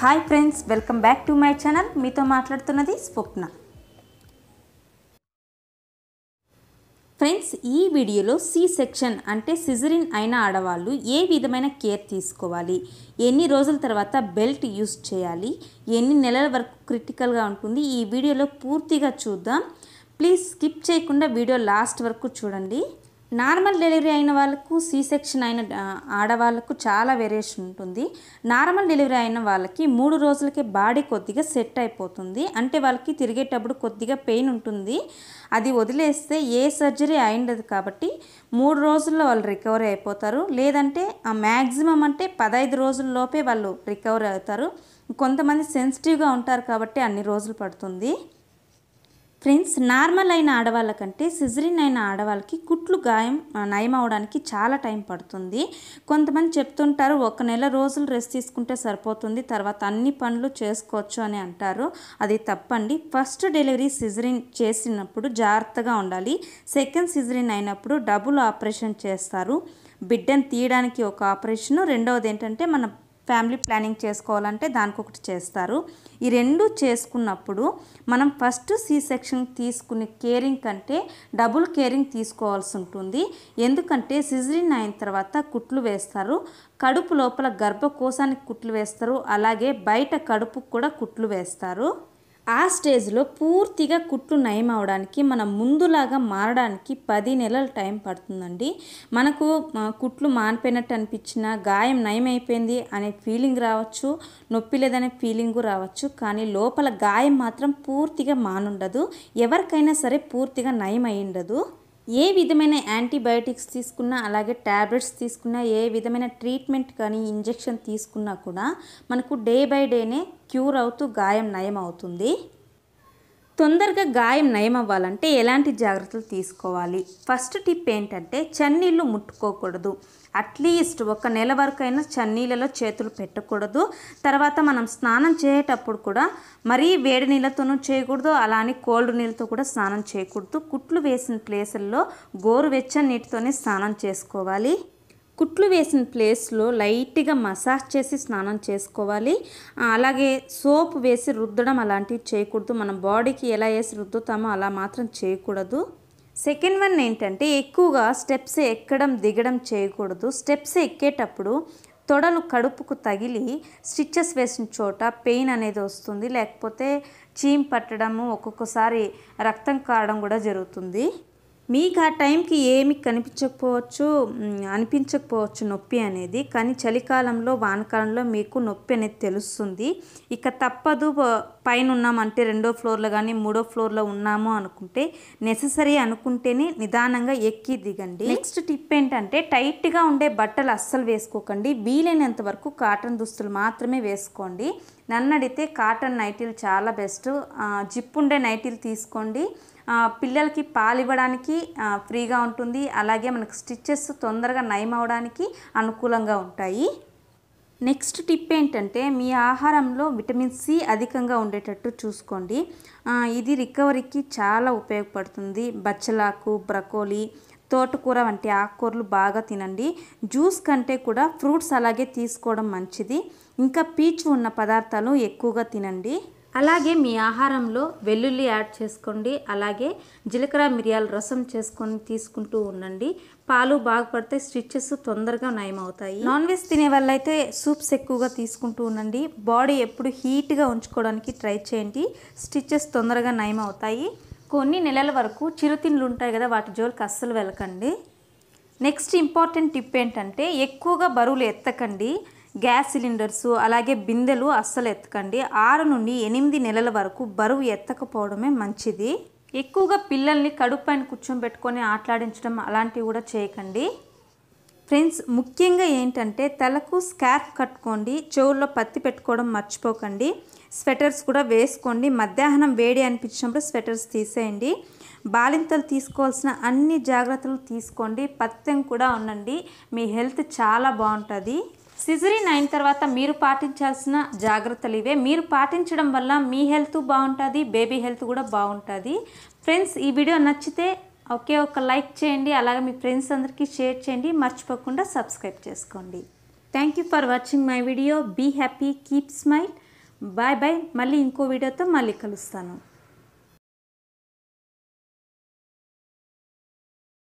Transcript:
hi friends welcome back to my channel మీతో మాట్లాడుతున్నది స్వప్న friends ఈ వీడియోలో సి సెక్షన్ అంటే సిజరిన్ అయిన ఆడవాళ్ళు ఏ విధమైన కేర్ తీసుకోవాలి ఎన్ని రోజుల తర్వాత బెల్ట్ యూస్ చేయాలి ఎన్ని నెలల వరకు క్రిటికల్గా ఉంటుంది ఈ వీడియోలో పూర్తిగా చూద్దాం ప్లీజ్ స్కిప్ చేయకుండా వీడియో లాస్ట్ వరకు చూడండి నార్మల్ డెలివరీ అయిన వాళ్ళకు సి సెక్షన్ అయిన ఆడవాళ్ళకు చాలా వేరియేషన్ ఉంటుంది నార్మల్ డెలివరీ అయిన వాళ్ళకి మూడు రోజులకే బాడీ కొద్దిగా సెట్ అయిపోతుంది అంటే వాళ్ళకి తిరిగేటప్పుడు కొద్దిగా పెయిన్ ఉంటుంది అది వదిలేస్తే ఏ సర్జరీ అయిండదు కాబట్టి మూడు రోజుల్లో వాళ్ళు రికవరీ అయిపోతారు లేదంటే ఆ మ్యాక్సిమం అంటే పదహైదు రోజుల్లోపే వాళ్ళు రికవరీ అవుతారు కొంతమంది సెన్సిటివ్గా ఉంటారు కాబట్టి అన్ని రోజులు పడుతుంది ఫ్రెండ్స్ నార్మల్ అయిన ఆడవాళ్ళకంటే సిజరిన్ అయిన ఆడవాళ్ళకి కుట్లు గాయం నయం అవడానికి చాలా టైం పడుతుంది కొంతమంది చెప్తుంటారు ఒక నెల రోజులు రెస్ట్ తీసుకుంటే సరిపోతుంది తర్వాత అన్ని పనులు చేసుకోవచ్చు అని అంటారు అది తప్పండి ఫస్ట్ డెలివరీ సిజరిన్ చేసినప్పుడు జాగ్రత్తగా ఉండాలి సెకండ్ సిజరిన్ అయినప్పుడు డబుల్ ఆపరేషన్ చేస్తారు బిడ్డను తీయడానికి ఒక ఆపరేషన్ రెండవది ఏంటంటే మన ఫ్యామిలీ ప్లానింగ్ చేసుకోవాలంటే దానికి ఒకటి చేస్తారు ఈ రెండు చేసుకున్నప్పుడు మనం ఫస్ట్ సి సెక్షన్ తీసుకునే కేరింగ్ కంటే డబుల్ కేరింగ్ తీసుకోవాల్సి ఉంటుంది ఎందుకంటే సిజరిన్ అయిన తర్వాత కుట్లు వేస్తారు కడుపు లోపల గర్భకోశానికి కుట్లు వేస్తారు అలాగే బయట కడుపుకు కూడా కుట్లు వేస్తారు ఆ స్టేజ్లో పూర్తిగా కుట్లు నయం అవడానికి మనం ముందులాగా మారడానికి పది నెలల టైం పడుతుందండి మనకు కుట్లు మానిపోయినట్టు అనిపించిన గాయం నయం అయిపోయింది అనే ఫీలింగ్ రావచ్చు నొప్పి లేదనే ఫీలింగు రావచ్చు కానీ లోపల గాయం మాత్రం పూర్తిగా మానుండదు ఎవరికైనా సరే పూర్తిగా నయం అయి ఉండదు ఏ విధమైన యాంటీబయోటిక్స్ తీసుకున్నా అలాగే ట్యాబ్లెట్స్ తీసుకున్నా ఏ విధమైన ట్రీట్మెంట్ కానీ ఇంజెక్షన్ తీసుకున్నా కూడా మనకు డే బై డేనే క్యూర్ అవుతూ గాయం నయం అవుతుంది తొందరగా గాయం నయం అవ్వాలంటే ఎలాంటి జాగ్రత్తలు తీసుకోవాలి ఫస్ట్ టిప్ ఏంటంటే చన్నీళ్ళు ముట్టుకోకూడదు అట్లీస్ట్ ఒక నెల వరకైనా చన్నీళ్ళలో చేతులు పెట్టకూడదు తర్వాత మనం స్నానం చేసేటప్పుడు కూడా మరీ వేడి నీళ్ళతోనూ చేయకూడదు అలానే కోల్డ్ నీళ్ళతో కూడా స్నానం చేయకూడదు కుట్లు వేసిన ప్లేసుల్లో వెచ్చని నీటితోనే స్నానం చేసుకోవాలి కుట్లు వేసిన ప్లేస్లో లైట్గా మసాజ్ చేసి స్నానం చేసుకోవాలి అలాగే సోప్ వేసి రుద్దడం అలాంటివి చేయకూడదు మన బాడీకి ఎలా వేసి రుద్దుతామో అలా మాత్రం చేయకూడదు సెకండ్ వన్ ఏంటంటే ఎక్కువగా స్టెప్స్ ఎక్కడం దిగడం చేయకూడదు స్టెప్స్ ఎక్కేటప్పుడు తొడలు కడుపుకు తగిలి స్టిచ్చెస్ వేసిన చోట పెయిన్ అనేది వస్తుంది లేకపోతే చీమ్ పట్టడము ఒక్కొక్కసారి రక్తం కారడం కూడా జరుగుతుంది మీకు ఆ టైంకి ఏమి కనిపించకపోవచ్చు అనిపించకపోవచ్చు నొప్పి అనేది కానీ చలికాలంలో వానకాలంలో మీకు నొప్పి అనేది తెలుస్తుంది ఇక తప్పదు పైన ఉన్నామంటే రెండో ఫ్లోర్లో కానీ మూడో ఫ్లోర్లో ఉన్నాము అనుకుంటే నెససరీ అనుకుంటేనే నిదానంగా ఎక్కి దిగండి నెక్స్ట్ టిప్ ఏంటంటే టైట్గా ఉండే బట్టలు అస్సలు వేసుకోకండి వీలైనంత వరకు కాటన్ దుస్తులు మాత్రమే వేసుకోండి నన్ను అడిగితే కాటన్ నైటీలు చాలా బెస్ట్ జిప్ ఉండే నైటీలు తీసుకోండి పిల్లలకి పాలివ్వడానికి ఫ్రీగా ఉంటుంది అలాగే మనకు స్టిచ్చెస్ తొందరగా నయం అవడానికి అనుకూలంగా ఉంటాయి నెక్స్ట్ టిప్ ఏంటంటే మీ ఆహారంలో విటమిన్ సి అధికంగా ఉండేటట్టు చూసుకోండి ఇది రికవరీకి చాలా ఉపయోగపడుతుంది బచ్చలాకు బ్రకోలి తోటకూర వంటి ఆకుకూరలు బాగా తినండి జ్యూస్ కంటే కూడా ఫ్రూట్స్ అలాగే తీసుకోవడం మంచిది ఇంకా పీచు ఉన్న పదార్థాలు ఎక్కువగా తినండి అలాగే మీ ఆహారంలో వెల్లుల్లి యాడ్ చేసుకోండి అలాగే జీలకర్ర మిరియాల రసం చేసుకొని తీసుకుంటూ ఉండండి పాలు బాగుపడితే స్టిచ్చెస్ తొందరగా నయం అవుతాయి నాన్ వెజ్ తినే వాళ్ళైతే సూప్స్ ఎక్కువగా తీసుకుంటూ ఉండండి బాడీ ఎప్పుడు హీట్గా ఉంచుకోవడానికి ట్రై చేయండి స్టిచ్చెస్ తొందరగా నయం అవుతాయి కొన్ని నెలల వరకు చిరుతిండ్లు ఉంటాయి కదా వాటి జోలికి అస్సలు వెళ్ళకండి నెక్స్ట్ ఇంపార్టెంట్ టిప్ ఏంటంటే ఎక్కువగా బరువులు ఎత్తకండి గ్యాస్ సిలిండర్స్ అలాగే బిందెలు అస్సలు ఎత్తకండి ఆరు నుండి ఎనిమిది నెలల వరకు బరువు ఎత్తకపోవడమే మంచిది ఎక్కువగా పిల్లల్ని కడుపు పైన కూర్చోబెట్టుకొని ఆటలాడించడం అలాంటివి కూడా చేయకండి ఫ్రెండ్స్ ముఖ్యంగా ఏంటంటే తలకు స్కార్ఫ్ కట్టుకోండి చెవుల్లో పత్తి పెట్టుకోవడం మర్చిపోకండి స్వెటర్స్ కూడా వేసుకోండి మధ్యాహ్నం వేడి అనిపించినప్పుడు స్వెటర్స్ తీసేయండి బాలింతలు తీసుకోవాల్సిన అన్ని జాగ్రత్తలు తీసుకోండి పత్యం కూడా ఉండండి మీ హెల్త్ చాలా బాగుంటుంది సిజరీన్ అయిన తర్వాత మీరు పాటించాల్సిన జాగ్రత్తలు ఇవే మీరు పాటించడం వల్ల మీ హెల్త్ బాగుంటుంది బేబీ హెల్త్ కూడా బాగుంటుంది ఫ్రెండ్స్ ఈ వీడియో నచ్చితే ఒకే ఒక లైక్ చేయండి అలాగే మీ ఫ్రెండ్స్ అందరికీ షేర్ చేయండి మర్చిపోకుండా సబ్స్క్రైబ్ చేసుకోండి thank you for watching my video be happy keep smile bye bye మళ్ళీ ఇంకో వీడియోతో మళ్ళీ కలుస్తాను